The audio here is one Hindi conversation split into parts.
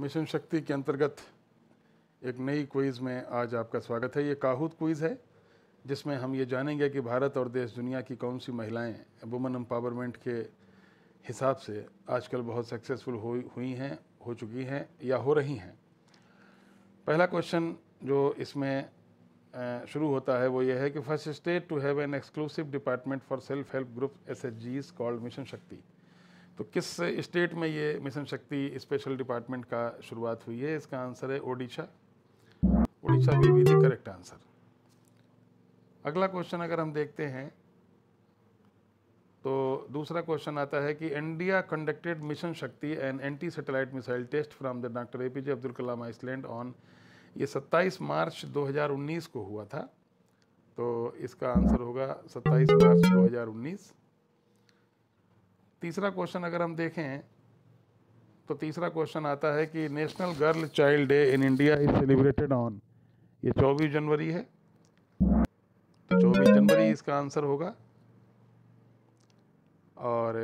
मिशन शक्ति के अंतर्गत एक नई क्विज़ में आज आपका स्वागत है ये काहूत क्विज़ है जिसमें हम ये जानेंगे कि भारत और देश दुनिया की कौन सी महिलाएं वुमेन एम्पावरमेंट के हिसाब से आजकल बहुत सक्सेसफुल हो हुई हैं हो चुकी हैं या हो रही हैं पहला क्वेश्चन जो इसमें शुरू होता है वो ये है कि first state to have an exclusive department for self help group S H Gs called mission Shakti तो किस स्टेट में ये मिशन शक्ति स्पेशल डिपार्टमेंट का शुरुआत हुई है इसका आंसर है ओडिशा ओडिशा भी विधि करेक्ट आंसर अगला क्वेश्चन अगर हम देखते हैं तो दूसरा क्वेश्चन आता है कि India conducted mission Shakti and anti satellite missile test from the doctor A P J Abdul Kalam island on ये 27 मार्च 2019 को हुआ था तो इसका आंसर होगा 27 मार्च 2019 तीसरा क्वेश्चन अगर हम देखें तो तीसरा क्वेश्चन आता है कि national girl child day in India is celebrated on ये 24 जनवरी है तो 24 जनवरी इसका आंसर होगा और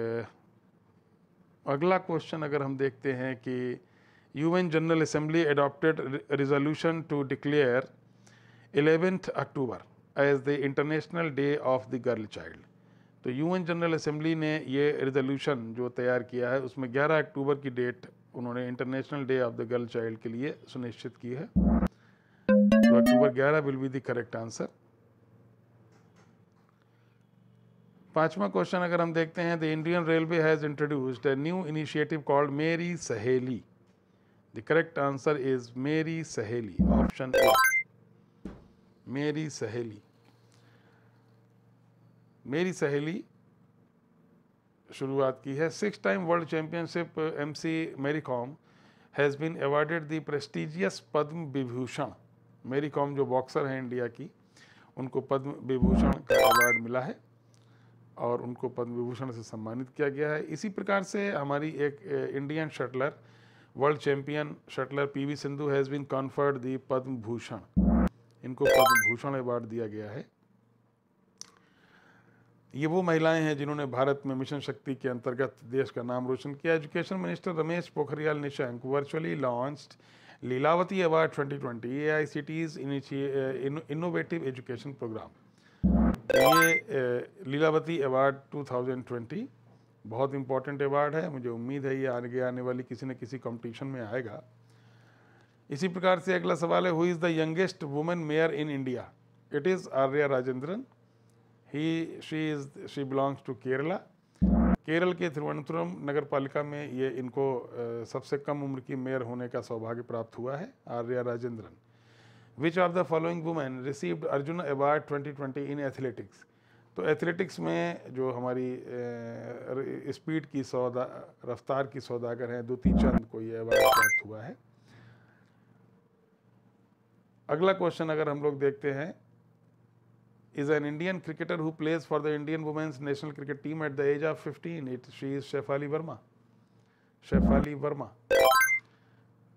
अगला क्वेश्चन अगर हम देखते हैं कि UN general assembly adopted resolution to declare 11th October as the international day of the girl child तो यूएन जनरल असेंबली ने ये रेजोल्यूशन जो तैयार किया है उसमें 11 अक्टूबर की डेट उन्होंने international day of the girl child के लिए सुनिश्चित की है तो October 11 will be the correct answer पांचवा क्वेश्चन अगर हम देखते हैं the Indian railway has introduced a new initiative called Meri Saheli the correct answer is मेरी सहेली ऑप्शन ए मेरी सहेली मेरी सहेली शुरुआत की है six time world championship M C Mary Kom has been awarded the prestigious Padma Vibhushan Mary Kom जो बॉक्सर हैं इंडिया की उनको पद्म विभूषण का अवार्ड मिला है और उनको पद्म विभूषण से सम्मानित किया गया है इसी प्रकार से हमारी एक Indian shuttler world champion shuttler P V Sindhu has been conferred the Padma Bhushan इनको पद्म भूषण अवार्ड दिया गया है ये वो महिलाएं हैं जिन्होंने भारत में मिशन शक्ति के अंतर्गत देश का नाम रोशन किया education minister Ramesh Pokhriyal Nishank virtually launched Lilavati award 2020 A I C TEs innovative education program ये लीलावती अवार्ड 2020 बहुत इंपॉर्टेंट अवार्ड है मुझे उम्मीद है ये आगे आने वाली किसी न किसी कॉम्पिटिशन में आएगा इसी प्रकार से अगला सवाल है who is the youngest women mayor in India it is Arya Rajendran he she is she belongs to Kerala Kerala के तिरुवनंतपुरम नगर पालिका में ये इनको सबसे कम उम्र की मेयर होने का सौभाग्य प्राप्त हुआ है Arya Rajendran which are the following women received Arjuna award 2020 in athletics तो एथलेटिक्स में जो हमारी स्पीड की सौदा रफ्तार की सौदागर हैं द्युति चंद को ये अवार्ड प्राप्त हुआ है अगला क्वेश्चन अगर हम लोग देखते हैं is an Indian cricketer who plays for the Indian women's national cricket team at the age of 15. It, she is Shefali Verma. Shefali Verma.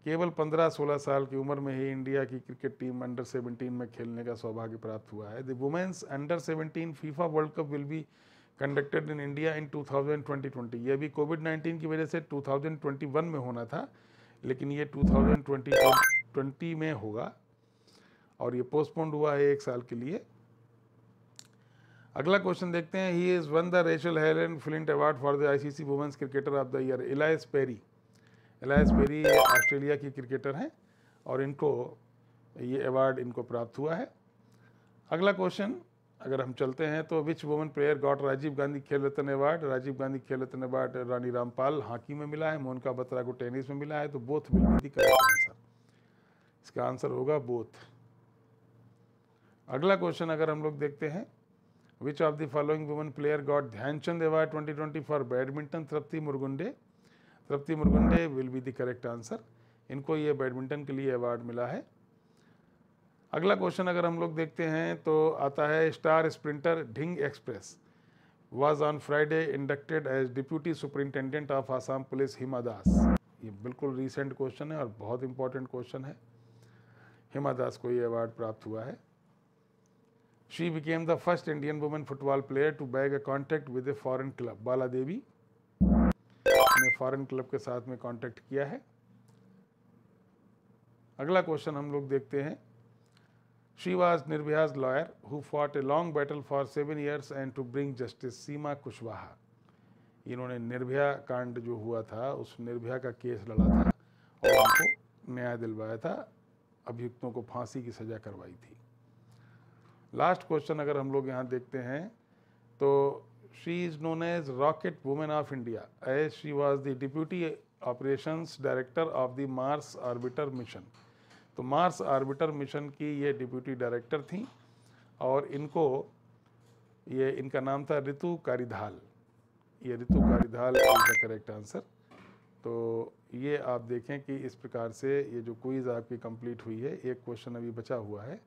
केवल 15-16 साल की उम्र में ही इंडिया की क्रिकेट टीम अंडर 17 में खेलने का सौभाग्य प्राप्त हुआ है the women's under 17 FIFA world cup will be conducted in India in 2020 ये भी कोविड 19 की वजह से 2021 में होना था लेकिन ये 2020 में होगा और ये पोस्टपोन्ड हुआ है एक साल के लिए अगला क्वेश्चन देखते हैं he is won the Rachael Heyhoe and Flint award for the ICC women's cricketer of the year Ellyse Perry Ellyse Perry Australia की क्रिकेटर हैं और इनको ये अवार्ड इनको प्राप्त हुआ है अगला क्वेश्चन अगर हम चलते हैं तो which women player got Rajiv Gandhi Khel Ratna award Rajiv Gandhi Khel Ratna award Rani Rampal hockey में मिला है मोनका बत्रा को टेनिस में मिला है तो both will be correct answer इसका आंसर होगा बोथ अगला क्वेश्चन अगर हम लोग देखते हैं Which of the following women player got Dhyan Chand Award 2020 for badminton? Trapti Murgunde. Trapti Murgunde will be the correct answer. इनको ये बैडमिंटन के लिए अवार्ड मिला है अगला क्वेश्चन अगर हम लोग देखते हैं तो आता है star sprinter Dhing express was on Friday inducted as deputy superintendent of Assam police Hima Das ये बिल्कुल रिसेंट क्वेश्चन है और बहुत इंपॉर्टेंट क्वेश्चन है हिमा दास को ये अवार्ड प्राप्त हुआ है She became the first Indian women football player to bag a contract with a foreign club. बाला देवी ने फॉरेन क्लब के साथ में कांटेक्ट किया है अगला क्वेश्चन हम लोग देखते हैं she was Nirbhaya's lawyer who fought a long battle for seven years and to bring justice Seema Kushwaha इन्होंने निर्भया कांड जो हुआ था उस निर्भया का केस लड़ा था और उनको न्याय दिलवाया था अभियुक्तों को फांसी की सजा करवाई थी लास्ट क्वेश्चन अगर हम लोग यहाँ देखते हैं तो she is known as rocket women of India as she was the deputy operations director of the Mars orbiter mission तो मार्स आर्बिटर मिशन की ये डिप्यूटी डायरेक्टर थी और इनको ये इनका नाम था रितु कारिधाल ये Ritu Karidhal is the correct answer तो ये आप देखें कि इस प्रकार से ये जो क्विज़ आपकी कंप्लीट हुई है एक क्वेश्चन अभी बचा हुआ है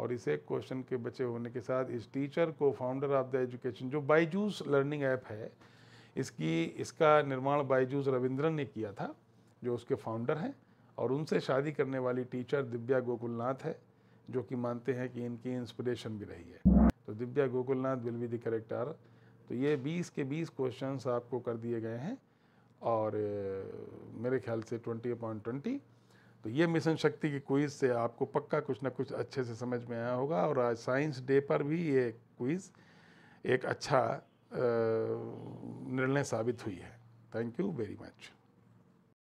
और इस एक क्वेश्चन के बचे होने के साथ इस टीचर को फाउंडर ऑफ द एजुकेशन जो बाईजूस लर्निंग ऐप है इसकी इसका निर्माण बाईजूस रविंद्रन ने किया था जो उसके फाउंडर हैं और उनसे शादी करने वाली टीचर दिव्या गोकुलनाथ है जो कि मानते हैं कि इनकी इंस्पिरेशन भी रही है तो Divya Gokulnath will be the correct तो ये 20 के 20 क्वेश्चंस आपको कर दिए गए हैं और मेरे ख्याल से 20 अपॉइंट ट्वेंटी तो ये मिशन शक्ति की क्विज़ से आपको पक्का कुछ ना कुछ अच्छे से समझ में आया होगा और आज साइंस डे पर भी ये क्विज़ एक अच्छा निर्णय साबित हुई है थैंक यू वेरी मच